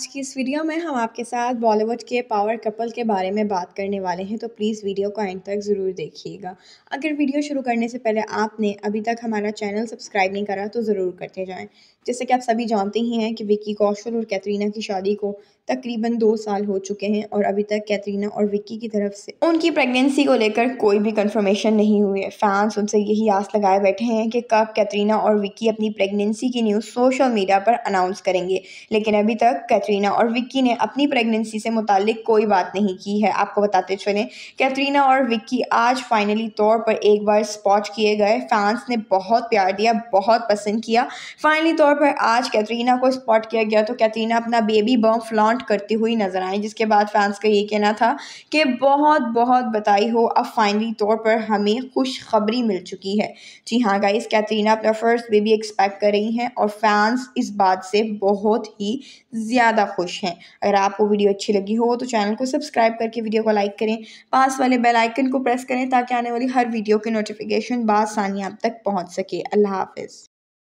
आज की इस वीडियो में हम आपके साथ बॉलीवुड के पावर कपल के बारे में बात करने वाले हैं तो प्लीज़ वीडियो को एंड तक ज़रूर देखिएगा अगर वीडियो शुरू करने से पहले आपने अभी तक हमारा चैनल सब्सक्राइब नहीं करा तो ज़रूर करते जाएं जैसे कि आप सभी जानते ही हैं कि विक्की कौशल और कैतरीना की शादी को तकरीबन दो साल हो चुके हैं और अभी तक कैतरीना और विक्की की तरफ से उनकी प्रेगनेंसी को लेकर कोई भी कंफर्मेशन नहीं हुई है फैंस उनसे यही आस लगाए बैठे हैं कि कब कैतरीना और विक्की अपनी प्रेगनेंसी की न्यूज़ सोशल मीडिया पर अनाउंस करेंगे लेकिन अभी तक कैतरीना कैटरीना और विक्की ने अपनी प्रेगनेंसी से मुतालिक कोई बात नहीं की है आपको बताते चलें कैटरीना और विक्की आज फाइनली तौर पर एक बार स्पॉट किए गए फैंस ने बहुत प्यार दिया बहुत पसंद किया फाइनली तौर पर आज कैटरीना को स्पॉट किया गया तो कैटरीना अपना बेबी बम फ्लॉन्ट करती हुई नजर आई जिसके बाद फैंस का ये कहना था कि बहुत बहुत बताई हो अब फाइनली तौर पर हमें खुशखबरी मिल चुकी है जी हाँ गाइस कैटरीना अपना फर्स्ट बेबी एक्सपेक्ट कर रही हैं और फैंस इस बात से बहुत ही ज़्यादा ज़्यादा खुश हैं अगर आपको वीडियो अच्छी लगी हो तो चैनल को सब्सक्राइब करके वीडियो को लाइक करें पास वाले बेल आइकन को प्रेस करें ताकि आने वाली हर वीडियो की नोटिफिकेशन बासानी आप तक पहुँच सके अल्लाह हाफिज़